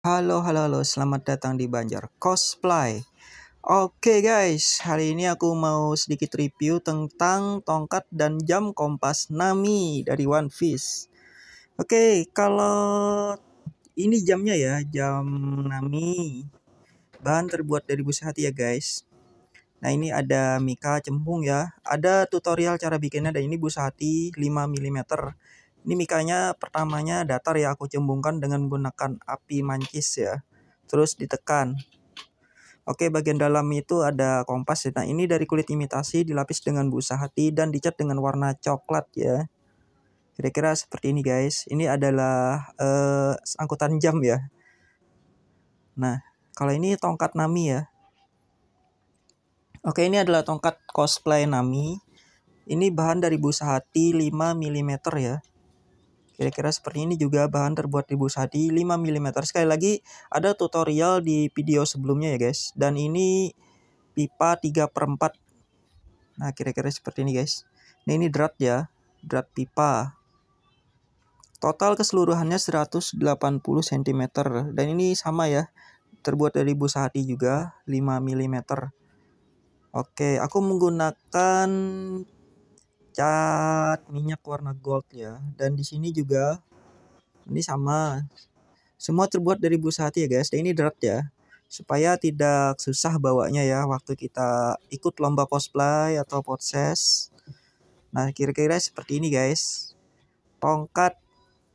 Halo, halo, halo, selamat datang di Banjar Cosplay. Oke okay guys, hari ini aku mau sedikit review tentang tongkat dan jam kompas Nami dari One Piece. Oke, okay, kalau ini jamnya ya, jam Nami. Bahan terbuat dari busa hati ya guys. Nah ini ada mika cembung ya, ada tutorial cara bikinnya dan ini busa hati 5 mm ini mikanya pertamanya datar ya aku cembungkan dengan menggunakan api mancis ya. Terus ditekan. Oke, bagian dalam itu ada kompas. Ya. Nah, ini dari kulit imitasi dilapis dengan busa hati dan dicat dengan warna coklat ya. Kira-kira seperti ini guys. Ini adalah eh, angkutan jam ya. Nah, kalau ini tongkat Nami ya. Oke, ini adalah tongkat cosplay Nami. Ini bahan dari busa hati 5 mm ya. Kira-kira seperti ini juga bahan terbuat di di 5 mm. Sekali lagi ada tutorial di video sebelumnya ya guys. Dan ini pipa 3 per 4. Nah kira-kira seperti ini guys. Nah ini drat ya. Drat pipa. Total keseluruhannya 180 cm. Dan ini sama ya. Terbuat dari hati juga 5 mm. Oke, aku menggunakan cat minyak warna gold ya. Dan di sini juga ini sama. Semua terbuat dari busa hati ya guys. Dan ini drat ya. Supaya tidak susah bawanya ya waktu kita ikut lomba cosplay atau proses Nah, kira-kira seperti ini guys. Tongkat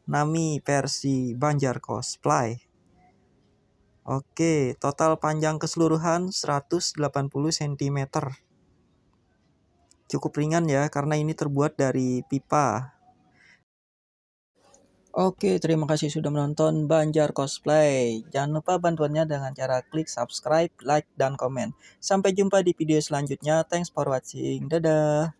Nami versi Banjar Cosplay. Oke, total panjang keseluruhan 180 cm. Cukup ringan ya karena ini terbuat dari pipa. Oke, terima kasih sudah menonton Banjar Cosplay. Jangan lupa bantuannya dengan cara klik subscribe, like, dan komen. Sampai jumpa di video selanjutnya. Thanks for watching. Dadah!